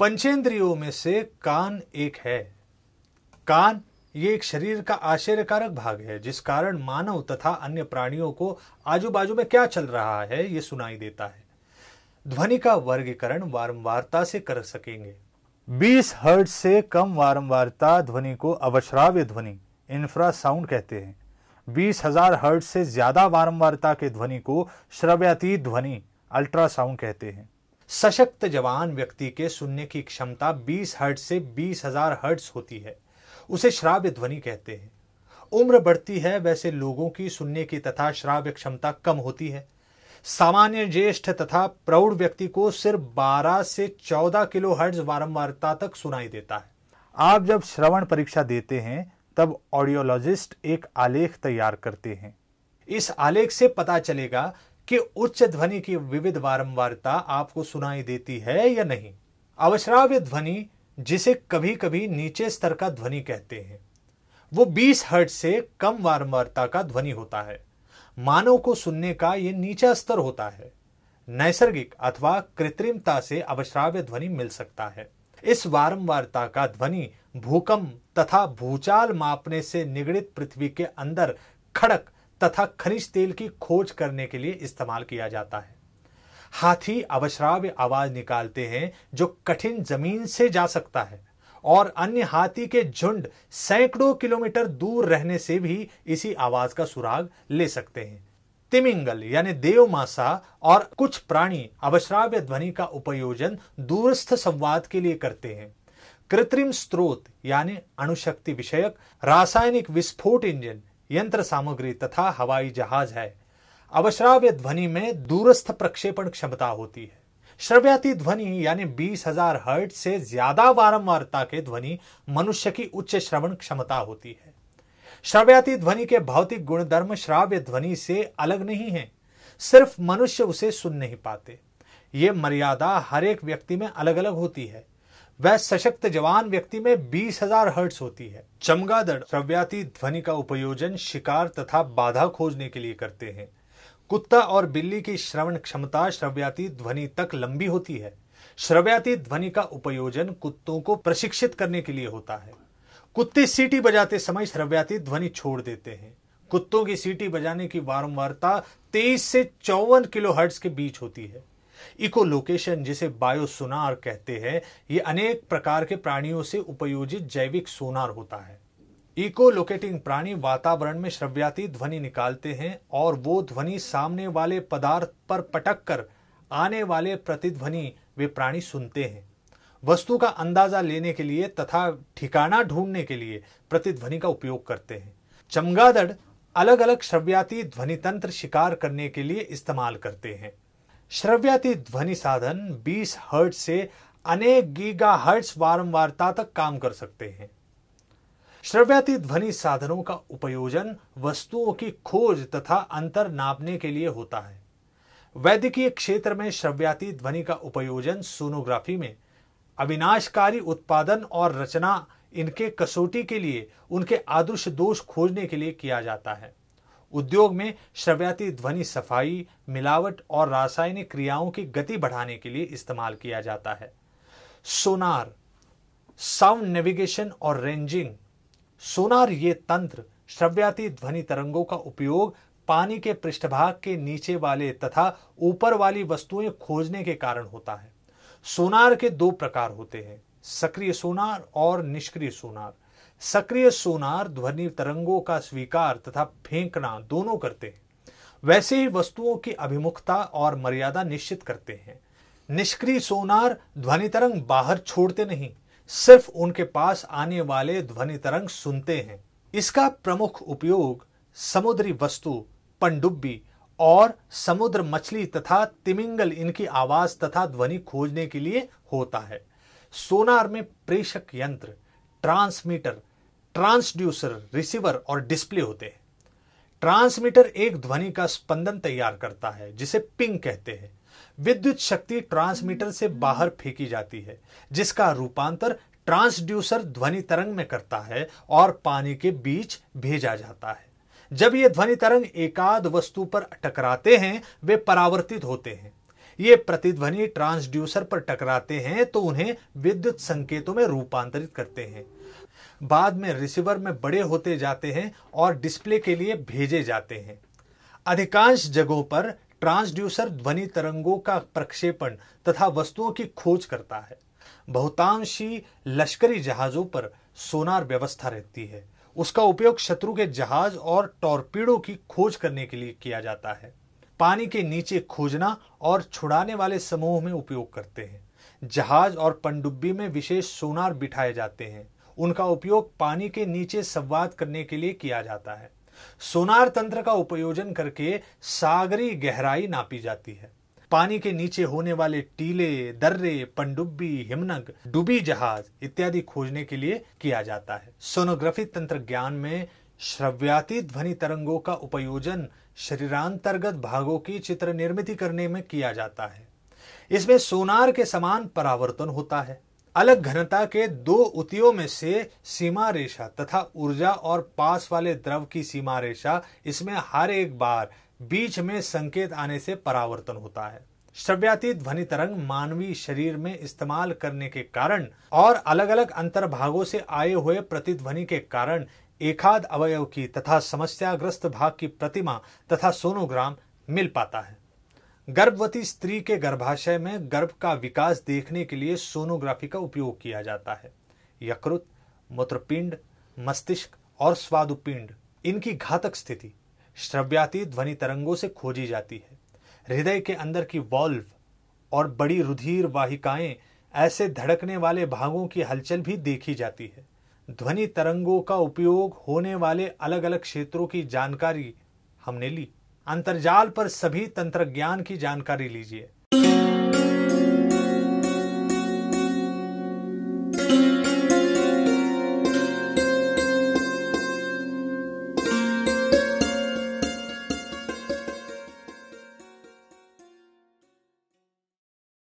पंचेंद्रियों में से कान एक है कान ये एक शरीर का आश्चर्यकारक भाग है जिस कारण मानव तथा अन्य प्राणियों को आजू बाजू में क्या चल रहा है यह सुनाई देता है ध्वनि का वर्गीकरण वारंवारता से कर सकेंगे 20 हर्ट से कम वारंवारता ध्वनि को अवश्राव्य ध्वनि इंफ्रासाउंड कहते हैं बीस हजार हर्ट से ज्यादा वारंवारता के ध्वनि को श्रव्यातीत ध्वनि अल्ट्रासाउंड कहते हैं सशक्त जवान व्यक्ति के सुनने की क्षमता 20 हर्ट से 20,000 हर्ट्स होती है उसे श्राव्य ध्वनि कहते हैं उम्र बढ़ती है वैसे लोगों की सुनने की तथा श्राव्य क्षमता कम होती है सामान्य ज्येष्ठ तथा प्रौढ़ व्यक्ति को सिर्फ 12 से 14 किलो हर्ट्ज वारंवारता तक सुनाई देता है आप जब श्रवण परीक्षा देते हैं तब ऑडियोलॉजिस्ट एक आलेख तैयार करते हैं इस आलेख से पता चलेगा कि उच्च ध्वनि की विविध बारंबारता आपको सुनाई देती है या नहीं अवश्राव्य ध्वनि जिसे कभी कभी नीचे स्तर का ध्वनि कहते हैं वो 20 हर्ट से कम बारंबारता का ध्वनि होता है मानव को सुनने का यह नीचा स्तर होता है नैसर्गिक अथवा कृत्रिमता से अवश्राव्य ध्वनि मिल सकता है इस वारंवारता का ध्वनि भूकंप तथा भूचाल मापने से निगड़ित पृथ्वी के अंदर खड़क तथा खनिज तेल की खोज करने के लिए इस्तेमाल किया जाता है हाथी अवश्राव्य आवाज निकालते हैं जो कठिन जमीन से जा सकता है और अन्य हाथी के झुंड सैकड़ों किलोमीटर दूर रहने से भी इसी आवाज का सुराग ले सकते हैं तिमिंगल यानी देवमासा और कुछ प्राणी अवश्राव्य ध्वनि का उपयोजन दूरस्थ संवाद के लिए करते हैं कृत्रिम स्रोत यानी अणुशक्ति विषयक रासायनिक विस्फोट इंजन यंत्र सामग्री तथा हवाई जहाज है अवश्राव्य ध्वनि में दूरस्थ प्रक्षेपण क्षमता होती है श्रव्याती ध्वनि यानी बीस हजार हर्ट से ज्यादा वारंवारता के ध्वनि मनुष्य की उच्च श्रवण क्षमता होती है श्रव्याती ध्वनि के भौतिक गुणधर्म श्राव्य ध्वनि से अलग नहीं है सिर्फ मनुष्य उसे सुन नहीं पाते ये मर्यादा हर एक व्यक्ति में अलग अलग होती है वह सशक्त जवान व्यक्ति में बीस हजार हर्ट्स होती है चमगादड़ श्रव्याती ध्वनि का उपयोजन शिकार तथा बाधा खोजने के लिए करते हैं कुत्ता और बिल्ली की श्रवण क्षमता श्रव्याती ध्वनि तक लंबी होती है श्रव्याती ध्वनि का उपयोजन कुत्तों को प्रशिक्षित करने के लिए होता है कुत्ते सीटी बजाते समय श्रव्याती ध्वनि छोड़ देते हैं कुत्तों की सीटी बजाने की वारंवारता तेईस से चौवन किलो हर्ट्स के बीच होती है इको लोकेशन जिसे बायोसोनार कहते हैं ये अनेक प्रकार के प्राणियों से उपयोजित जैविक सोनार होता है इको लोकेटिंग प्राणी वातावरण में श्रव्याती ध्वनि निकालते हैं और वो ध्वनि सामने वाले पदार्थ पर पटक कर आने वाले प्रतिध्वनि वे प्राणी सुनते हैं वस्तु का अंदाजा लेने के लिए तथा ठिकाना ढूंढने के लिए प्रतिध्वनि का उपयोग करते हैं चमगादड़ अलग अलग श्रव्याती ध्वनि तंत्र शिकार करने के लिए इस्तेमाल करते हैं श्रव्याती ध्वनि साधन 20 हर्ट से अनेक गीगा हर्ट्स वारंवारता तक काम कर सकते हैं श्रव्याती ध्वनि साधनों का उपयोजन वस्तुओं की खोज तथा अंतर नापने के लिए होता है वैद्यकीय क्षेत्र में श्रव्याती ध्वनि का उपयोजन सोनोग्राफी में अविनाशकारी उत्पादन और रचना इनके कसौटी के लिए उनके आदर्श दोष खोजने के लिए किया जाता है उद्योग में श्रव्याति ध्वनि सफाई मिलावट और रासायनिक क्रियाओं की गति बढ़ाने के लिए इस्तेमाल किया जाता है सोनार साउंड नेविगेशन और रेंजिंग सोनार ये तंत्र श्रव्याति ध्वनि तरंगों का उपयोग पानी के पृष्ठभाग के नीचे वाले तथा ऊपर वाली वस्तुएं खोजने के कारण होता है सोनार के दो प्रकार होते हैं सक्रिय सोनार और निष्क्रिय सोनार सक्रिय सोनार ध्वनि तरंगों का स्वीकार तथा फेंकना दोनों करते हैं वैसे ही वस्तुओं की अभिमुखता और मर्यादा निश्चित करते हैं निष्क्रिय सोनार ध्वनि तरंग बाहर छोड़ते नहीं सिर्फ उनके पास आने वाले ध्वनि तरंग सुनते हैं इसका प्रमुख उपयोग समुद्री वस्तु पनडुब्बी और समुद्र मछली तथा तिमिंगल इनकी आवाज तथा ध्वनि खोजने के लिए होता है सोनार में प्रेषक यंत्र ट्रांसमीटर ट्रांसड्यूसर रिसीवर और डिस्प्ले होते हैं ट्रांसमीटर एक ध्वनि का स्पंदन तैयार करता है जिसे पिंग कहते हैं विद्युत शक्ति ट्रांसमीटर से बाहर फेंकी जाती है जिसका रूपांतर ट्रांसड्यूसर ध्वनि तरंग में करता है और पानी के बीच भेजा जाता है जब ये ध्वनि तरंग एकाद वस्तु पर टकराते हैं वे परावर्तित होते हैं ये प्रतिध्वनि ट्रांसड्यूसर पर टकराते हैं तो उन्हें विद्युत संकेतों में रूपांतरित करते हैं बाद में रिसीवर में बड़े होते जाते हैं और डिस्प्ले के लिए भेजे जाते हैं अधिकांश जगहों पर ट्रांसड्यूसर ध्वनि तरंगों का प्रक्षेपण तथा वस्तुओं की खोज करता है बहुतांशी लश्करी जहाज़ों पर सोनार व्यवस्था रहती है उसका उपयोग शत्रु के जहाज और टॉर्पीडो की खोज करने के लिए किया जाता है पानी के नीचे खोजना और छुड़ाने वाले समूह में उपयोग करते हैं जहाज और पनडुब्बी में विशेष सोनार बिठाए जाते हैं उनका उपयोग पानी के नीचे संवाद करने के लिए किया जाता है सोनार तंत्र का उपयोजन करके सागरी गहराई नापी जाती है पानी के नीचे होने वाले टीले दर्रे पंडुब्बी हिमनग डुबी जहाज इत्यादि खोजने के लिए किया जाता है सोनोग्राफी तंत्र ज्ञान में श्रव्याती ध्वनि तरंगों का उपयोजन शरीरांतर्गत भागों की चित्र निर्मित करने में किया जाता है इसमें सोनार के समान परावर्तन होता है अलग घनता के दो उतियों में से सीमा रेशा तथा ऊर्जा और पास वाले द्रव की सीमा रेशा इसमें हर एक बार बीच में संकेत आने से परावर्तन होता है श्रव्यातीत ध्वनि तरंग मानवीय शरीर में इस्तेमाल करने के कारण और अलग अलग अंतर्भागों से आए हुए प्रतिध्वनि के कारण एकाध अवयव की तथा समस्याग्रस्त भाग की प्रतिमा तथा सोनोग्राम मिल पाता है गर्भवती स्त्री के गर्भाशय में गर्भ का विकास देखने के लिए सोनोग्राफी का उपयोग किया जाता है यकृत मूत्रपिंड मस्तिष्क और स्वादुपिंड इनकी घातक स्थिति श्रव्याती ध्वनि तरंगों से खोजी जाती है हृदय के अंदर की वॉल्व और बड़ी रुधिर वाहिकाएं ऐसे धड़कने वाले भागों की हलचल भी देखी जाती है ध्वनि तरंगों का उपयोग होने वाले अलग अलग क्षेत्रों की जानकारी हमने ली अंतर्जाल पर सभी तंत्र ज्ञान की जानकारी लीजिए